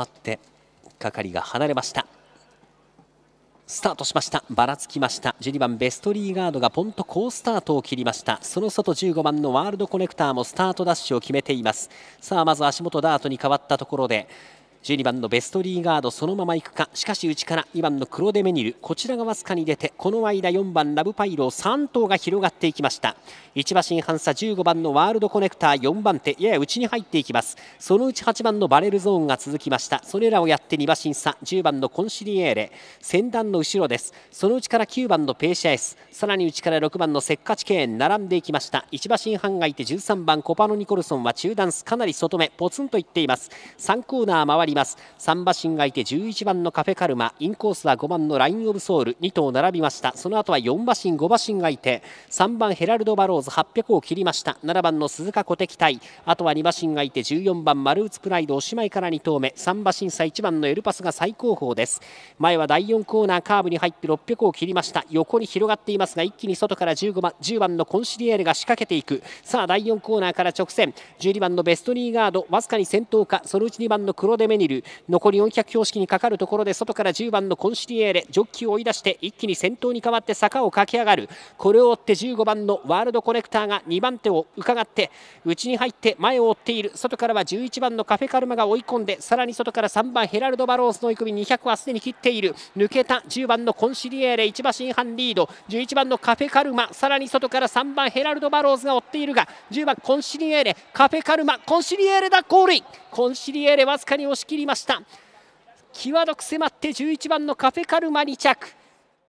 待って係が離れましたスタートしましたばらつきました12番ベストリーガードがポンと好スタートを切りましたその外15番のワールドコネクターもスタートダッシュを決めていますさあまず足元ダートに変わったところで12番のベストリーガードそのまま行くかしかし内から2番のクロデメニルこちらがわずかに出てこの間4番ラブパイロー3頭が広がっていきました1馬身半差15番のワールドコネクター4番手やや内に入っていきますそのうち8番のバレルゾーンが続きましたそれらをやって2馬身差10番のコンシリエーレ先団の後ろですそのうちから9番のペーシャエスさらに内から6番のせっかちケーン並んでいきました1馬身半がいて13番コパノ・ニコルソンは中断かなり外目ポツンといっています3コーナーります3馬身がいて11番のカフェカルマインコースは5番のラインオブソウル2頭並びましたその後は4馬身5馬身がいて3番ヘラルドバローズ800を切りました7番の鈴鹿小敵対あとは2馬身がいて14番マルーツプライドおしまいから2頭目3馬身差1番のエルパスが最高峰です前は第4コーナーカーブに入って600を切りました横に広がっていますが一気に外から15番10番のコンシリエールが仕掛けていくさあ第4コーナーから直線12番のベストニーガードわずかに先頭かそのうち2番の黒デメニル残り400標識にかかるところで外から10番のコンシリエーレジョッキーを追い出して一気に先頭に代わって坂を駆け上がるこれを追って15番のワールドコネクターが2番手を伺って内に入って前を追っている外からは11番のカフェカルマが追い込んでさらに外から3番ヘラルド・バローズの追い込み200はすでに切っている抜けた10番のコンシリエーレ1馬身半リード11番のカフェカルマさらに外から3番ヘラルド・バローズが追っているが10番コンシリエーレカフェカルマコンシリエーレだゴールインコンシリエーレわずかに押し切りました際どく迫って11番のカフェカルマに着